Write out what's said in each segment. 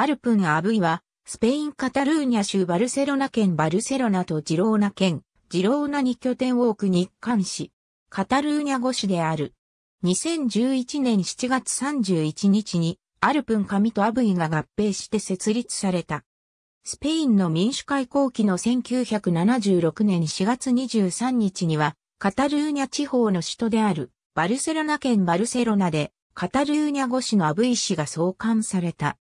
アルプン・アブイは、スペイン・カタルーニャ州バルセロナ県バルセロナとジローナ県、ジローナに拠点を置く日韓市、カタルーニャ語市である。2011年7月31日に、アルプンカミとアブイが合併して設立された。スペインの民主開港期の1976年4月23日には、カタルーニャ地方の首都である、バルセロナ県バルセロナで、カタルーニャ語市のアブイ市が創刊された。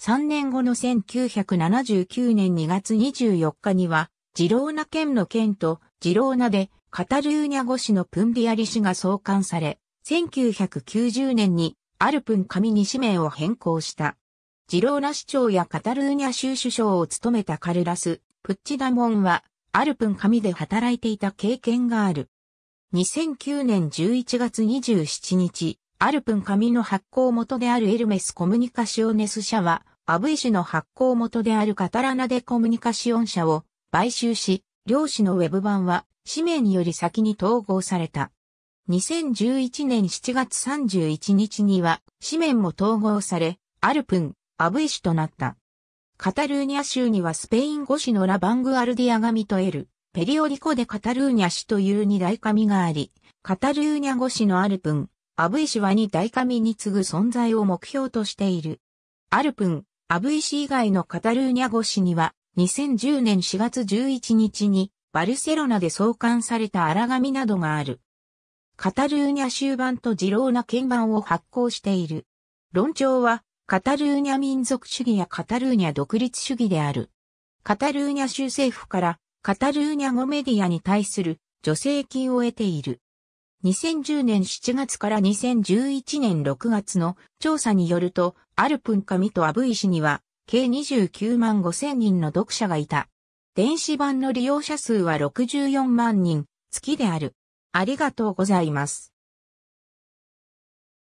3年後の1979年2月24日には、ジローナ県の県とジローナでカタルーニャ語氏のプンディアリ氏が創刊され、1990年にアルプン上に氏名を変更した。ジローナ市長やカタルーニャ州首相を務めたカルラス・プッチダモンは、アルプン上で働いていた経験がある。2009年11月27日、アルプン紙の発行元であるエルメスコムニカシオネス社は、アブイ氏の発行元であるカタラナデコムニカシオン社を買収し、両氏のウェブ版は氏名により先に統合された。2011年7月31日には、紙面も統合され、アルプン、アブイ氏となった。カタルーニャ州にはスペイン語氏のラバングアルディア紙とエル、ペリオリコでカタルーニャ氏という二大神があり、カタルーニャ語氏のアルプン、アブイ氏は二大神に次ぐ存在を目標としている。アルプン、アブイ市以外のカタルーニャ語市には、2010年4月11日に、バルセロナで創刊された荒紙などがある。カタルーニャ終盤とジローナ鍵盤を発行している。論調は、カタルーニャ民族主義やカタルーニャ独立主義である。カタルーニャ州政府からカタルーニャ語メディアに対する助成金を得ている。2010年7月から2011年6月の調査によると、アルプンミとアブイシには、計29万5千人の読者がいた。電子版の利用者数は64万人、月である。ありがとうございます。